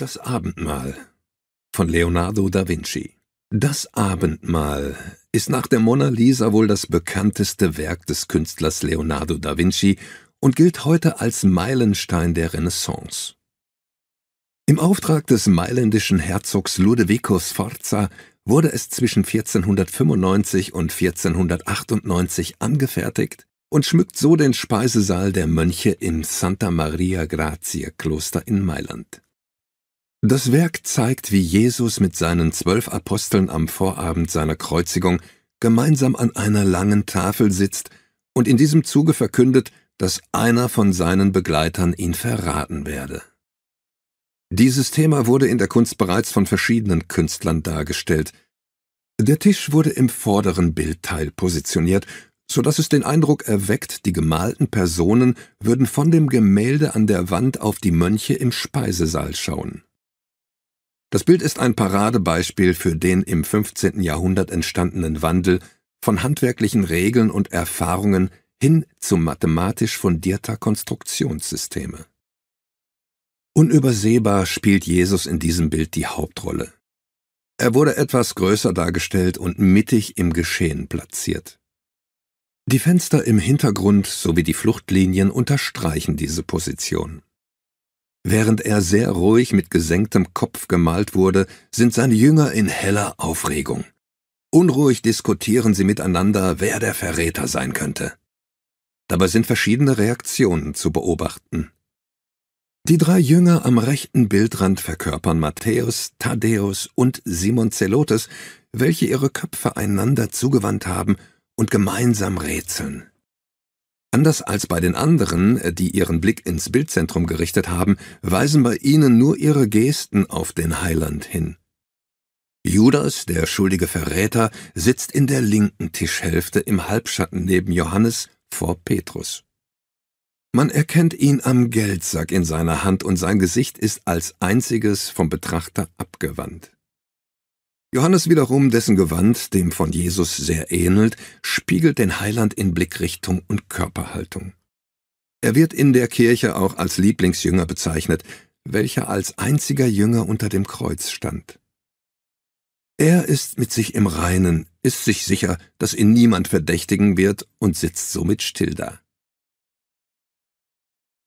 Das Abendmahl von Leonardo da Vinci Das Abendmahl ist nach der Mona Lisa wohl das bekannteste Werk des Künstlers Leonardo da Vinci und gilt heute als Meilenstein der Renaissance. Im Auftrag des mailändischen Herzogs Ludovico Sforza wurde es zwischen 1495 und 1498 angefertigt und schmückt so den Speisesaal der Mönche im Santa Maria Grazie Kloster in Mailand. Das Werk zeigt, wie Jesus mit seinen zwölf Aposteln am Vorabend seiner Kreuzigung gemeinsam an einer langen Tafel sitzt und in diesem Zuge verkündet, dass einer von seinen Begleitern ihn verraten werde. Dieses Thema wurde in der Kunst bereits von verschiedenen Künstlern dargestellt. Der Tisch wurde im vorderen Bildteil positioniert, so dass es den Eindruck erweckt, die gemalten Personen würden von dem Gemälde an der Wand auf die Mönche im Speisesaal schauen. Das Bild ist ein Paradebeispiel für den im 15. Jahrhundert entstandenen Wandel von handwerklichen Regeln und Erfahrungen hin zu mathematisch fundierter Konstruktionssysteme. Unübersehbar spielt Jesus in diesem Bild die Hauptrolle. Er wurde etwas größer dargestellt und mittig im Geschehen platziert. Die Fenster im Hintergrund sowie die Fluchtlinien unterstreichen diese Position. Während er sehr ruhig mit gesenktem Kopf gemalt wurde, sind seine Jünger in heller Aufregung. Unruhig diskutieren sie miteinander, wer der Verräter sein könnte. Dabei sind verschiedene Reaktionen zu beobachten. Die drei Jünger am rechten Bildrand verkörpern Matthäus, Thaddäus und Simon Zelotes, welche ihre Köpfe einander zugewandt haben und gemeinsam rätseln. Anders als bei den anderen, äh, die ihren Blick ins Bildzentrum gerichtet haben, weisen bei ihnen nur ihre Gesten auf den Heiland hin. Judas, der schuldige Verräter, sitzt in der linken Tischhälfte im Halbschatten neben Johannes vor Petrus. Man erkennt ihn am Geldsack in seiner Hand und sein Gesicht ist als einziges vom Betrachter abgewandt. Johannes wiederum, dessen Gewand dem von Jesus sehr ähnelt, spiegelt den Heiland in Blickrichtung und Körperhaltung. Er wird in der Kirche auch als Lieblingsjünger bezeichnet, welcher als einziger Jünger unter dem Kreuz stand. Er ist mit sich im Reinen, ist sich sicher, dass ihn niemand verdächtigen wird und sitzt somit still da.